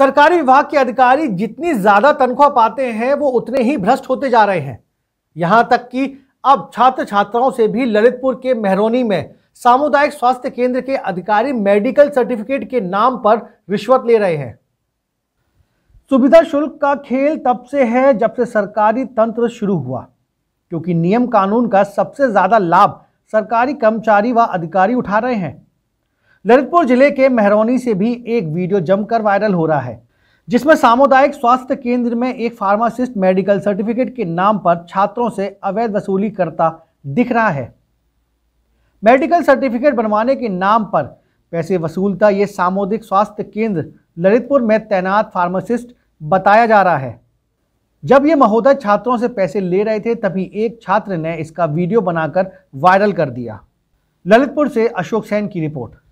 सरकारी विभाग के अधिकारी जितनी ज्यादा तनख्वाह पाते हैं वो उतने ही भ्रष्ट होते जा रहे हैं यहां तक कि अब छात्र छात्राओं से भी ललितपुर के मेहरोनी में सामुदायिक स्वास्थ्य केंद्र के अधिकारी मेडिकल सर्टिफिकेट के नाम पर रिश्वत ले रहे हैं सुविधा शुल्क का खेल तब से है जब से सरकारी तंत्र शुरू हुआ क्योंकि नियम कानून का सबसे ज्यादा लाभ सरकारी कर्मचारी व अधिकारी उठा रहे हैं ललितपुर जिले के मेहरौनी से भी एक वीडियो जमकर वायरल हो रहा है जिसमें सामुदायिक स्वास्थ्य केंद्र में एक फार्मासिस्ट मेडिकल सर्टिफिकेट के नाम पर छात्रों से अवैध वसूली करता दिख रहा है मेडिकल सर्टिफिकेट बनवाने के नाम पर पैसे वसूलता ये सामुदायिक स्वास्थ्य केंद्र ललितपुर में तैनात फार्मासिस्ट बताया जा रहा है जब ये महोदय छात्रों से पैसे ले रहे थे तभी एक छात्र ने इसका वीडियो बनाकर वायरल कर दिया ललितपुर से अशोक सेन की रिपोर्ट